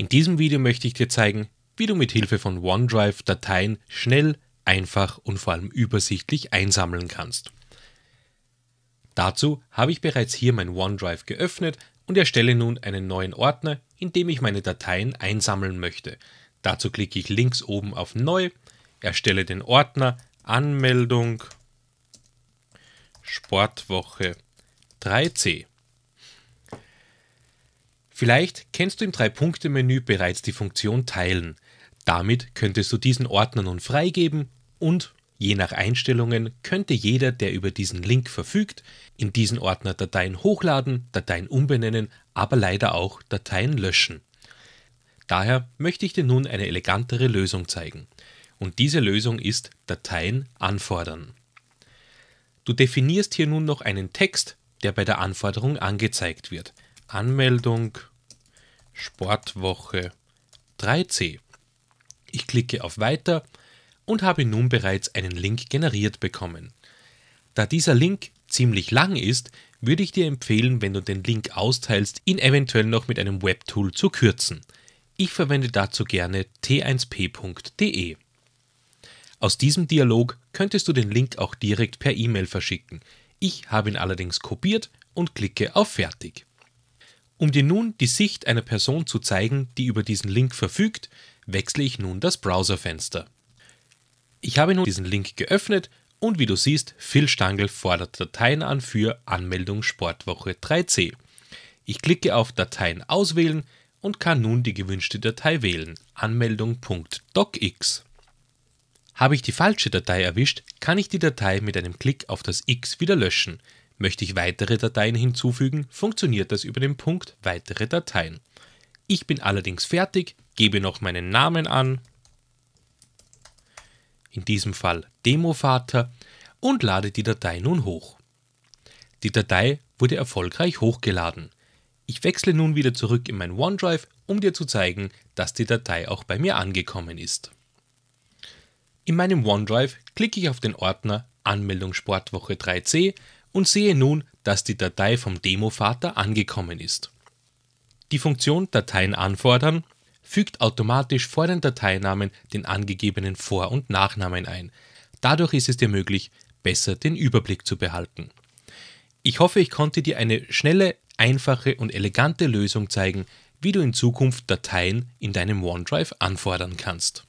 In diesem Video möchte ich dir zeigen, wie du mit Hilfe von OneDrive Dateien schnell, einfach und vor allem übersichtlich einsammeln kannst. Dazu habe ich bereits hier mein OneDrive geöffnet und erstelle nun einen neuen Ordner, in dem ich meine Dateien einsammeln möchte. Dazu klicke ich links oben auf Neu, erstelle den Ordner Anmeldung Sportwoche 3C. Vielleicht kennst du im Drei-Punkte-Menü bereits die Funktion Teilen. Damit könntest du diesen Ordner nun freigeben und je nach Einstellungen könnte jeder, der über diesen Link verfügt, in diesen Ordner Dateien hochladen, Dateien umbenennen, aber leider auch Dateien löschen. Daher möchte ich dir nun eine elegantere Lösung zeigen. Und diese Lösung ist Dateien anfordern. Du definierst hier nun noch einen Text, der bei der Anforderung angezeigt wird. Anmeldung Sportwoche 3c. Ich klicke auf Weiter und habe nun bereits einen Link generiert bekommen. Da dieser Link ziemlich lang ist, würde ich dir empfehlen, wenn du den Link austeilst, ihn eventuell noch mit einem Webtool zu kürzen. Ich verwende dazu gerne t1p.de. Aus diesem Dialog könntest du den Link auch direkt per E-Mail verschicken. Ich habe ihn allerdings kopiert und klicke auf Fertig. Um dir nun die Sicht einer Person zu zeigen, die über diesen Link verfügt, wechsle ich nun das Browserfenster. Ich habe nun diesen Link geöffnet und wie du siehst, Phil Stangl fordert Dateien an für Anmeldung Sportwoche 3c. Ich klicke auf Dateien auswählen und kann nun die gewünschte Datei wählen, Anmeldung.docx. Habe ich die falsche Datei erwischt, kann ich die Datei mit einem Klick auf das X wieder löschen. Möchte ich weitere Dateien hinzufügen, funktioniert das über den Punkt Weitere Dateien. Ich bin allerdings fertig, gebe noch meinen Namen an, in diesem Fall Demo-Vater, und lade die Datei nun hoch. Die Datei wurde erfolgreich hochgeladen. Ich wechsle nun wieder zurück in mein OneDrive, um dir zu zeigen, dass die Datei auch bei mir angekommen ist. In meinem OneDrive klicke ich auf den Ordner Anmeldung Sportwoche 3c und sehe nun, dass die Datei vom Demo-Vater angekommen ist. Die Funktion Dateien anfordern fügt automatisch vor den Dateinamen den angegebenen Vor- und Nachnamen ein. Dadurch ist es dir möglich, besser den Überblick zu behalten. Ich hoffe, ich konnte dir eine schnelle, einfache und elegante Lösung zeigen, wie du in Zukunft Dateien in deinem OneDrive anfordern kannst.